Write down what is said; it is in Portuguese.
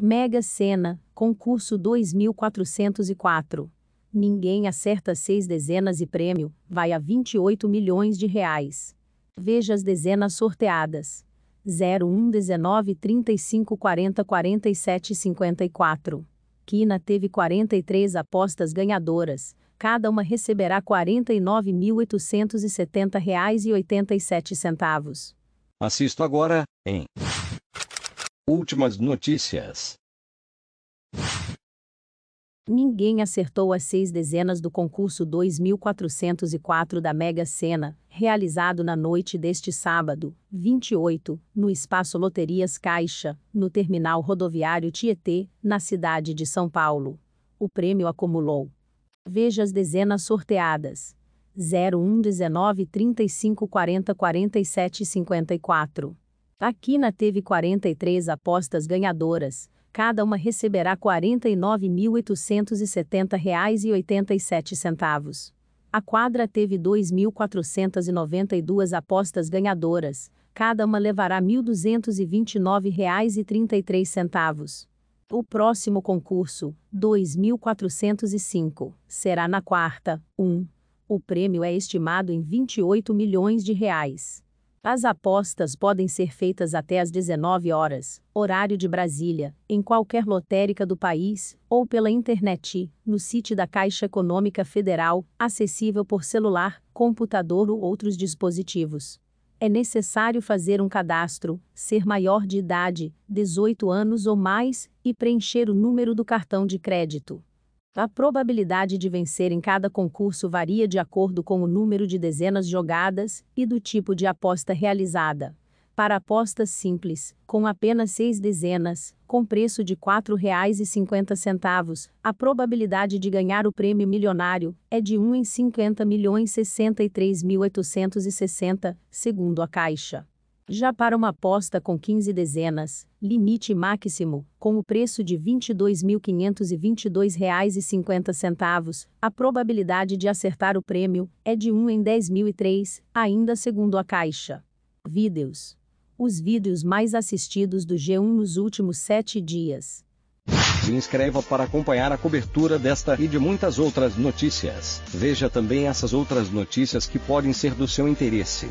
Mega Sena, concurso 2404. Ninguém acerta seis dezenas e prêmio vai a 28 milhões de reais. Veja as dezenas sorteadas. 01 19 35 40 47 54. Kina teve 43 apostas ganhadoras, cada uma receberá R$ 49.870,87. Assisto agora em Últimas notícias. Ninguém acertou as seis dezenas do concurso 2404 da Mega Sena, realizado na noite deste sábado, 28, no Espaço Loterias Caixa, no terminal rodoviário Tietê, na cidade de São Paulo. O prêmio acumulou. Veja as dezenas sorteadas. 01 19 35 40 47 54. A Quina teve 43 apostas ganhadoras, cada uma receberá R$ 49.870,87. A quadra teve 2.492 apostas ganhadoras, cada uma levará R$ 1.229,33. O próximo concurso, 2.405, será na quarta, 1. O prêmio é estimado em 28 milhões de reais. As apostas podem ser feitas até às 19 horas, horário de Brasília, em qualquer lotérica do país, ou pela internet, no site da Caixa Econômica Federal, acessível por celular, computador ou outros dispositivos. É necessário fazer um cadastro, ser maior de idade, 18 anos ou mais, e preencher o número do cartão de crédito. A probabilidade de vencer em cada concurso varia de acordo com o número de dezenas jogadas e do tipo de aposta realizada. Para apostas simples, com apenas seis dezenas, com preço de R$ 4,50, a probabilidade de ganhar o prêmio milionário é de 1 em 50 milhões 63.860, segundo a Caixa. Já para uma aposta com 15 dezenas, limite máximo, com o preço de R$ 22.522,50, a probabilidade de acertar o prêmio é de 1 em 10.003, ainda segundo a Caixa. Vídeos. Os vídeos mais assistidos do G1 nos últimos sete dias. Se inscreva para acompanhar a cobertura desta e de muitas outras notícias. Veja também essas outras notícias que podem ser do seu interesse.